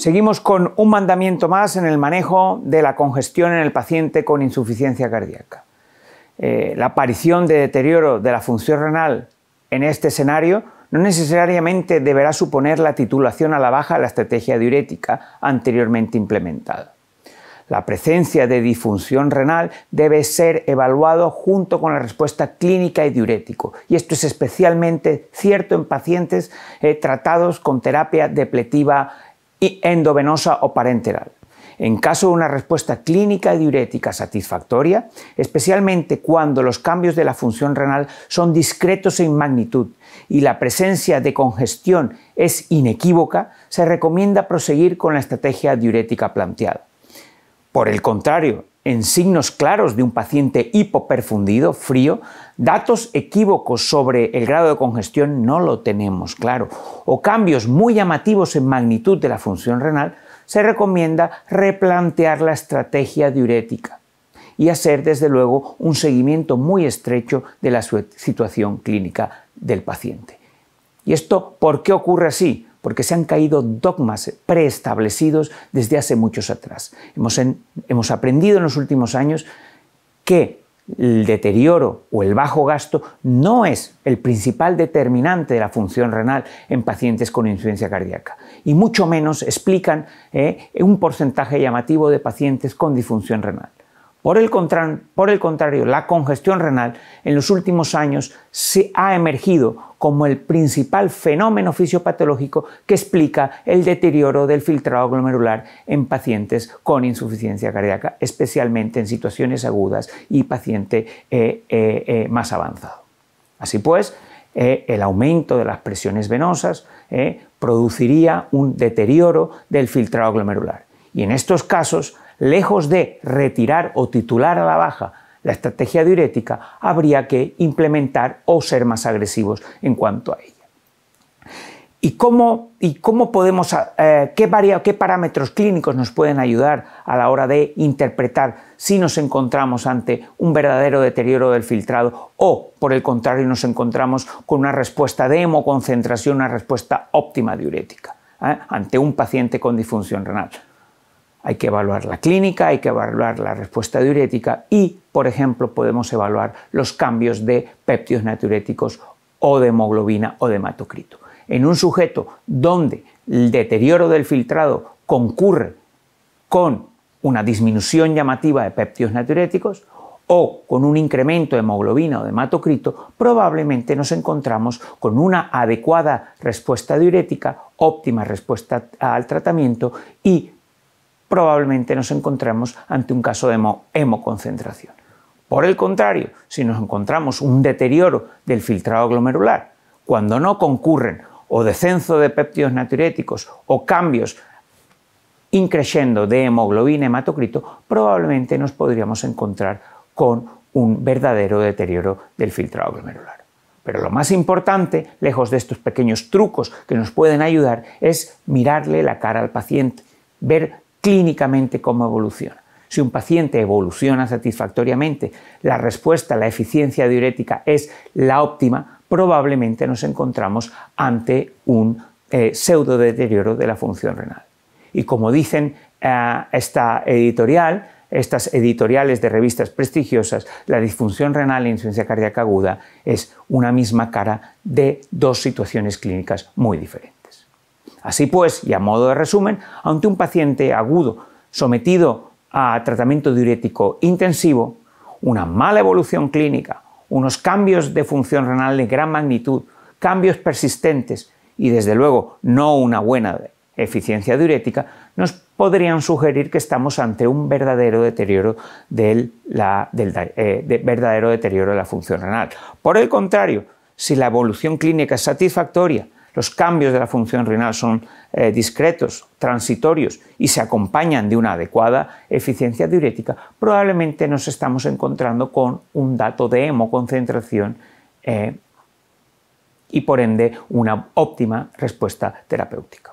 Seguimos con un mandamiento más en el manejo de la congestión en el paciente con insuficiencia cardíaca. Eh, la aparición de deterioro de la función renal en este escenario no necesariamente deberá suponer la titulación a la baja de la estrategia diurética anteriormente implementada. La presencia de disfunción renal debe ser evaluado junto con la respuesta clínica y diurético, y esto es especialmente cierto en pacientes eh, tratados con terapia depletiva y endovenosa o parenteral. En caso de una respuesta clínica diurética satisfactoria, especialmente cuando los cambios de la función renal son discretos en magnitud y la presencia de congestión es inequívoca, se recomienda proseguir con la estrategia diurética planteada. Por el contrario, en signos claros de un paciente hipoperfundido, frío, datos equívocos sobre el grado de congestión no lo tenemos claro, o cambios muy llamativos en magnitud de la función renal, se recomienda replantear la estrategia diurética y hacer desde luego un seguimiento muy estrecho de la situación clínica del paciente. ¿Y esto por qué ocurre así? porque se han caído dogmas preestablecidos desde hace muchos atrás. Hemos, aprendido en los últimos años que el deterioro o el bajo gasto no es el principal determinante de la función renal en pacientes con insuficiencia cardíaca y mucho menos explican eh, un porcentaje llamativo de pacientes con disfunción renal. Por el, contrario, la congestión renal en los últimos años se ha emergido como el principal fenómeno fisiopatológico que explica el deterioro del filtrado glomerular en pacientes con insuficiencia cardíaca, especialmente en situaciones agudas y paciente eh, eh, eh, más avanzado. Así pues, el aumento de las presiones venosas produciría un deterioro del filtrado glomerular. Y en estos casos, lejos de retirar o titular a la baja la estrategia diurética, habría que implementar o ser más agresivos en cuanto a ella. ¿Y cómo, podemos, eh, qué, parámetros clínicos nos pueden ayudar a la hora de interpretar si nos encontramos ante un verdadero deterioro del filtrado o, por el contrario, nos encontramos con una respuesta de hemoconcentración, una respuesta óptima diurética ¿eh? ante un paciente con disfunción renal? Hay que evaluar la clínica, hay que evaluar la respuesta diurética y, por ejemplo, podemos evaluar los cambios de péptidos natriuréticos o de hemoglobina o de hematocrito. En un sujeto donde el deterioro del filtrado concurre con una disminución llamativa de péptidos natriuréticos o con un incremento de hemoglobina o de hematocrito, probablemente nos encontramos con una adecuada respuesta diurética, óptima respuesta al tratamiento y probablemente nos encontremos ante un caso de hemoconcentración. Por el contrario, si nos encontramos un deterioro del filtrado glomerular, cuando no concurren o descenso de péptidos natriuréticos o cambios increyendo de hemoglobina hematocrito, probablemente nos podríamos encontrar con un verdadero deterioro del filtrado glomerular. Pero lo más importante, lejos de estos pequeños trucos que nos pueden ayudar, es mirarle la cara al paciente, ver clínicamente cómo evoluciona. Si un paciente evoluciona satisfactoriamente, la respuesta, la eficiencia diurética es la óptima, probablemente nos encontramos ante un eh, pseudo deterioro de la función renal. Y como dicen eh, esta editorial, estas editoriales de revistas prestigiosas, la disfunción renal e insuficiencia cardíaca aguda es una misma cara de dos situaciones clínicas muy diferentes. Así pues, y a modo de resumen, ante un paciente agudo sometido a tratamiento diurético intensivo, una mala evolución clínica, unos cambios de función renal de gran magnitud, cambios persistentes y desde luego no una buena eficiencia diurética, nos podrían sugerir que estamos ante un verdadero deterioro, eh, verdadero deterioro de la función renal. Por el contrario, si la evolución clínica es satisfactoria, los cambios de la función renal son eh, discretos, transitorios y se acompañan de una adecuada eficiencia diurética. Probablemente nos estamos encontrando con un dato de hemoconcentración eh, y por ende una óptima respuesta terapéutica.